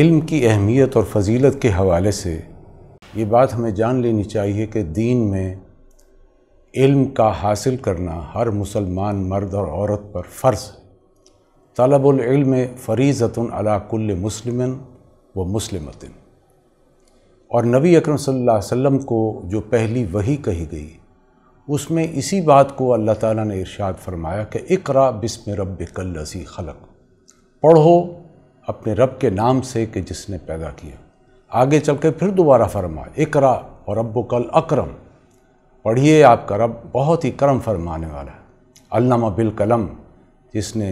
علم کی اہمیت اور فضیلت کے حوالے سے یہ بات ہمیں جان لینی چاہیے کہ دین میں علم کا حاصل کرنا ہر مسلمان مرد اور عورت پر فرض ہے طلب العلم علی کل مسلم و مسلمت اور نبی اکرم صلی اللہ علیہ وسلم کو جو پہلی وہی کہی گئی اس میں اسی بات کو اللہ تعالیٰ نے ارشاد فرمایا کہ اقرا بسم رب کل خلق پڑھو اپنے رب کے نام سے کہ جس نے پیدا کیا آگے چل کے پھر دوبارہ فرما اکرا اور ابو کل اکرم پڑھیے آپ کا رب بہت ہی کرم فرمانے والا ہے علامہ بالقلم جس نے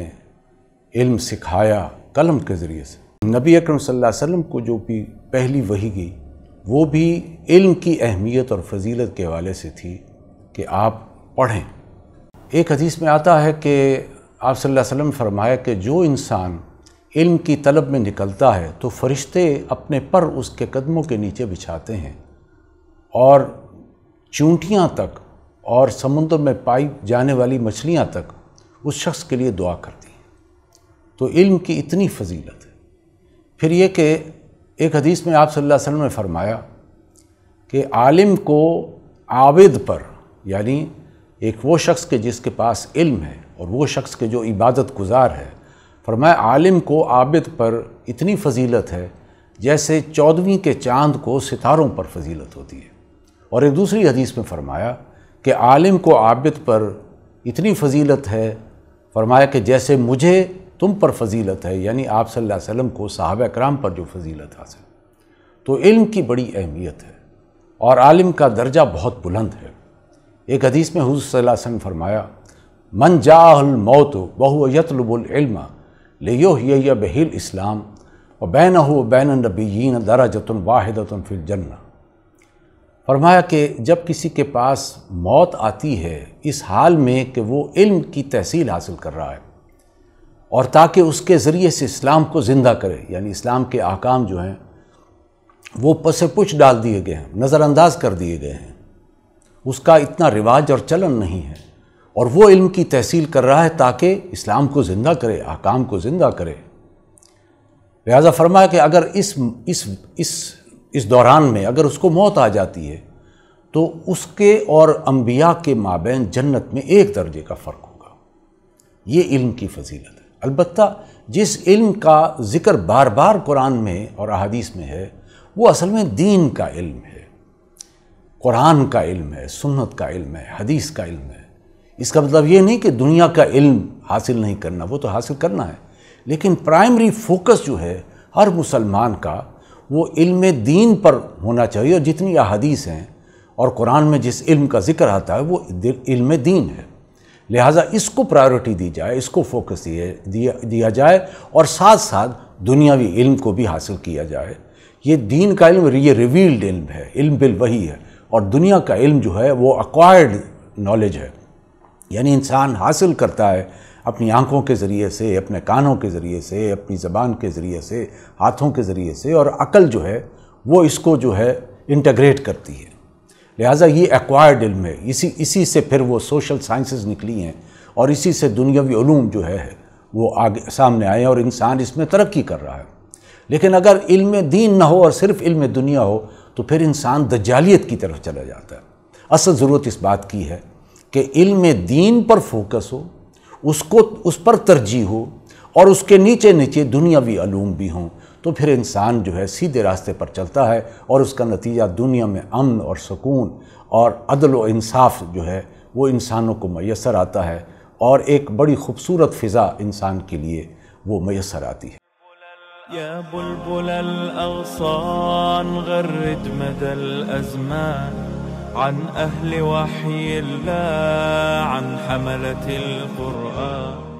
علم سکھایا قلم کے ذریعے سے نبی اکرم صلی اللہ علیہ وسلم کو جو بھی پہلی وہی گئی وہ بھی علم کی اہمیت اور فضیلت کے حوالے سے تھی کہ آپ پڑھیں ایک حدیث میں آتا ہے کہ آپ صلی اللہ علیہ وسلم فرمایا کہ جو انسان علم کی طلب میں نکلتا ہے تو فرشتے اپنے پر اس کے قدموں کے نیچے بچھاتے ہیں اور چونٹیاں تک اور سمندر میں پائی جانے والی مچھلیاں تک اس شخص کے لیے دعا کرتی ہیں تو علم کی اتنی فضیلت ہے پھر یہ کہ ایک حدیث میں آپ صلی اللہ علیہ وسلم نے فرمایا کہ عالم کو عابد پر یعنی ایک وہ شخص کے جس کے پاس علم ہے اور وہ شخص کے جو عبادت گزار ہے فرمایا عالم کو عابد پر اتنی فضیلت ہے جیسے چودھویں کے چاند کو ستاروں پر فضیلت ہوتی ہے اور ایک دوسری حدیث میں فرمایا کہ عالم کو عابد پر اتنی فضیلت ہے فرمایا کہ جیسے مجھے تم پر فضیلت ہے یعنی آپ صلی اللہ علیہ وسلم کو صحابہ کرام پر جو فضیلت حاصل تو علم کی بڑی اہمیت ہے اور عالم کا درجہ بہت بلند ہے ایک حدیث میں حضور صلی اللہ علیہ وسلم فرمایا من جاہ الموت بہو یطلب العلم لےو ہی بحی و اور بین ہو بین النبیین درا جتن فی الجنہ فرمایا کہ جب کسی کے پاس موت آتی ہے اس حال میں کہ وہ علم کی تحصیل حاصل کر رہا ہے اور تاکہ اس کے ذریعے سے اسلام کو زندہ کرے یعنی اسلام کے احکام جو ہیں وہ پس پچھ ڈال دیے گئے ہیں نظر انداز کر دیے گئے ہیں اس کا اتنا رواج اور چلن نہیں ہے اور وہ علم کی تحصیل کر رہا ہے تاکہ اسلام کو زندہ کرے احکام کو زندہ کرے لہٰذا فرمایا کہ اگر اس اس اس اس دوران میں اگر اس کو موت آ جاتی ہے تو اس کے اور انبیاء کے مابین جنت میں ایک درجے کا فرق ہوگا یہ علم کی فضیلت ہے البتہ جس علم کا ذکر بار بار قرآن میں اور احادیث میں ہے وہ اصل میں دین کا علم ہے قرآن کا علم ہے سنت کا علم ہے حدیث کا علم ہے اس کا مطلب یہ نہیں کہ دنیا کا علم حاصل نہیں کرنا وہ تو حاصل کرنا ہے لیکن پرائمری فوکس جو ہے ہر مسلمان کا وہ علم دین پر ہونا چاہیے اور جتنی احادیث ہیں اور قرآن میں جس علم کا ذکر آتا ہے وہ علم دین ہے لہٰذا اس کو پرائیورٹی دی جائے اس کو فوکس دیا جائے اور ساتھ ساتھ دنیاوی علم کو بھی حاصل کیا جائے یہ دین کا علم یہ ریویلڈ علم ہے علم بالوحی ہے اور دنیا کا علم جو ہے وہ اکوائرڈ نالج ہے یعنی انسان حاصل کرتا ہے اپنی آنکھوں کے ذریعے سے اپنے کانوں کے ذریعے سے اپنی زبان کے ذریعے سے ہاتھوں کے ذریعے سے اور عقل جو ہے وہ اس کو جو ہے انٹیگریٹ کرتی ہے لہٰذا یہ ایکوائرڈ علم ہے اسی اسی سے پھر وہ سوشل سائنسز نکلی ہیں اور اسی سے دنیاوی علوم جو ہے وہ آگے سامنے آئے ہیں اور انسان اس میں ترقی کر رہا ہے لیکن اگر علم دین نہ ہو اور صرف علم دنیا ہو تو پھر انسان دجالیت کی طرف چلا جاتا ہے اصل ضرورت اس بات کی ہے کہ علم دین پر فوکس ہو اس کو اس پر ترجیح ہو اور اس کے نیچے نیچے دنیاوی علوم بھی ہوں تو پھر انسان جو ہے سیدھے راستے پر چلتا ہے اور اس کا نتیجہ دنیا میں امن اور سکون اور عدل و انصاف جو ہے وہ انسانوں کو میسر آتا ہے اور ایک بڑی خوبصورت فضا انسان کے لیے وہ میسر آتی ہے بلبل غرد عن أهل وحي الله عن حملة القرآن